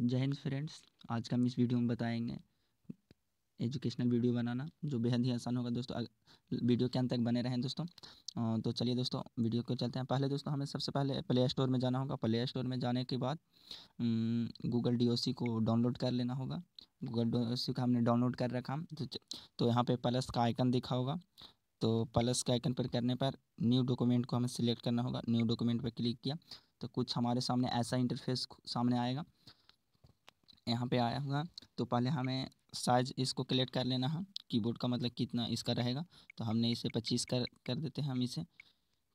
जय हिंद फ्रेंड्स आज का हम इस वीडियो में बताएंगे एजुकेशनल वीडियो बनाना जो बेहद ही आसान होगा दोस्तों वीडियो के अंत तक बने रहें दोस्तों तो चलिए दोस्तों वीडियो को चलते हैं पहले दोस्तों हमें सबसे पहले प्ले स्टोर में जाना होगा प्ले स्टोर में जाने के बाद गूगल डी को डाउनलोड कर लेना होगा गूगल डी का हमने डाउनलोड कर रखा तो, तो यहाँ पर प्लस का आइकन दिखा होगा तो प्लस के आइकन पर करने पर न्यू डॉक्यूमेंट को हमें सिलेक्ट करना होगा न्यू डॉक्यूमेंट पर क्लिक किया तो कुछ हमारे सामने ऐसा इंटरफेस सामने आएगा यहाँ पे आया हुआ तो पहले हमें साइज इसको कलेक्ट कर लेना है कीबोर्ड का मतलब कितना इसका रहेगा तो हमने इसे पच्चीस कर कर देते हैं हम इसे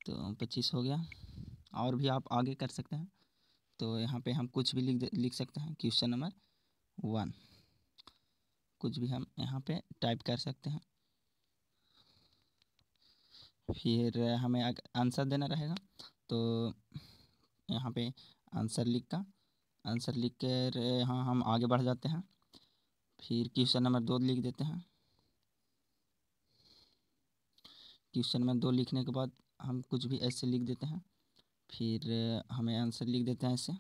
तो पच्चीस हो गया और भी आप आगे कर सकते हैं तो यहाँ पे हम कुछ भी लिख लिख सकते हैं क्वेश्चन नंबर वन कुछ भी हम यहाँ पे टाइप कर सकते हैं फिर हमें आंसर देना रहेगा तो यहाँ पे आंसर लिख का आंसर लिख कर यहाँ हम आगे बढ़ जाते हैं फिर क्वेश्चन नंबर दो लिख देते हैं क्वेश्चन नंबर दो लिखने के बाद हम कुछ भी ऐसे लिख देते हैं फिर हमें आंसर लिख देते हैं ऐसे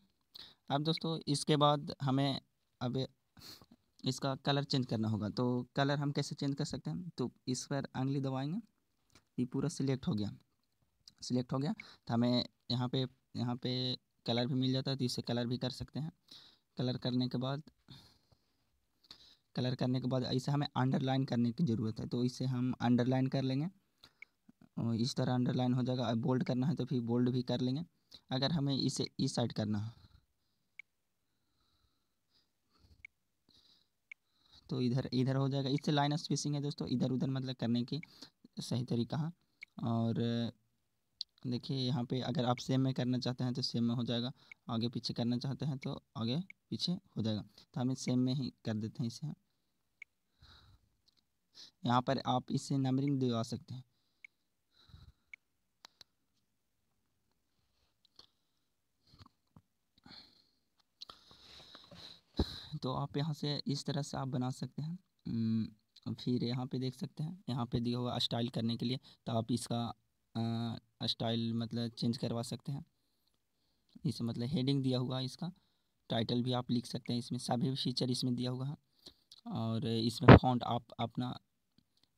अब दोस्तों इसके बाद हमें अब इसका कलर चेंज करना होगा तो कलर हम कैसे चेंज कर सकते हैं तो इस पर आंगली दबाएंगे ये पूरा सिलेक्ट हो गया सिलेक्ट हो गया तो हमें यहाँ पे यहाँ पे कलर भी मिल जाता है तो इसे कलर भी कर सकते हैं कलर करने के बाद कलर करने के बाद इसे हमें अंडरलाइन करने की ज़रूरत है तो इसे हम अंडरलाइन कर लेंगे इस तरह अंडरलाइन हो जाएगा बोल्ड करना है तो फिर बोल्ड भी कर लेंगे अगर हमें इसे इस साइड करना है तो इधर इधर हो जाएगा इससे लाइन स्पेसिंग है दोस्तों इधर उधर मतलब करने की सही तरीका है और देखिए यहाँ पे अगर आप सेम में करना चाहते हैं तो सेम में हो जाएगा आगे पीछे करना चाहते हैं तो आगे पीछे हो जाएगा तो हम सेम में ही कर देते हैं इसे यहाँ पर आप इसे नंबरिंग दिलवा सकते हैं तो आप यहाँ से इस तरह से आप बना सकते हैं फिर यहाँ पे देख सकते हैं यहाँ पे दिया हुआ स्टाइल करने के लिए तो आप इसका आ, स्टाइल मतलब चेंज करवा सकते हैं इसे मतलब हेडिंग दिया हुआ है इसका टाइटल भी आप लिख सकते हैं इसमें सभी फीचर इसमें दिया हुआ है और इसमें फॉन्ट आप अपना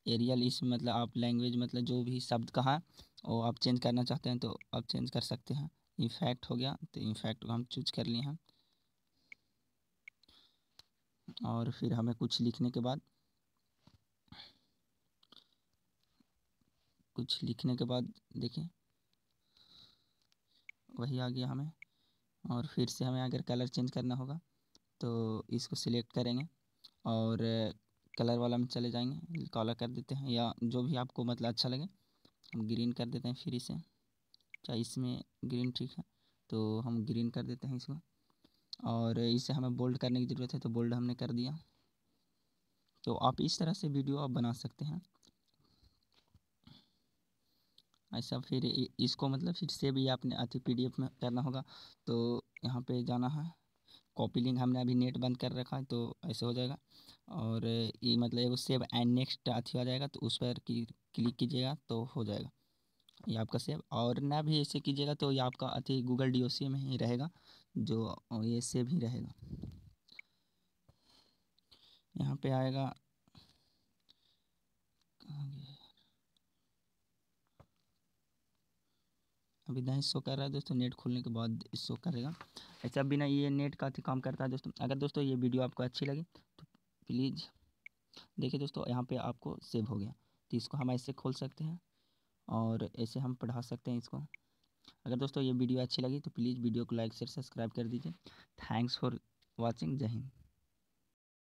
एरियल इसमें मतलब आप लैंग्वेज मतलब जो भी शब्द का है वो आप चेंज करना चाहते हैं तो आप चेंज कर सकते हैं इफेक्ट हो गया तो इफेक्ट को हम चूज कर लिए हैं और फिर हमें कुछ लिखने के बाद कुछ लिखने के बाद देखें वही आ गया हमें और फिर से हमें अगर कलर चेंज करना होगा तो इसको सिलेक्ट करेंगे और कलर वाला में चले जाएंगे कॉलर कर देते हैं या जो भी आपको मतलब अच्छा लगे हम ग्रीन कर देते हैं फिर इसे चाहे इसमें ग्रीन ठीक है तो हम ग्रीन कर देते हैं इसको और इसे हमें बोल्ड करने की ज़रूरत है तो बोल्ड हमने कर दिया तो आप इस तरह से वीडियो आप बना सकते हैं ऐसा फिर इसको मतलब फिर से भी आपने अति पी में करना होगा तो यहाँ पे जाना है कॉपी लिंक हमने अभी नेट बंद कर रखा है तो ऐसे हो जाएगा और ये मतलब एगो सेव एंड नेक्स्ट अथी आ जाएगा तो उस पर क्लिक कीजिएगा तो हो जाएगा ये आपका सेव और ना भी ऐसे कीजिएगा तो ये आपका अति गूगल डी में ही रहेगा जो ये सेव ही रहेगा यहाँ पे आएगा कहाँ गया अभी दाएँ शो तो कर रहा है दोस्तों नेट खोलने के बाद शो करेगा ऐसा अच्छा, बिना ये नेट का तो काम करता है दोस्तों अगर दोस्तों ये वीडियो आपको अच्छी लगी तो प्लीज़ देखिए दोस्तों यहाँ पे आपको सेव हो गया तो इसको हम ऐसे खोल सकते हैं और ऐसे हम पढ़ा सकते हैं इसको अगर दोस्तों ये वीडियो अच्छी लगी तो प्लीज़ वीडियो को लाइक शेयर सब्सक्राइब कर दीजिए थैंक्स फॉर वॉचिंग जय हिंद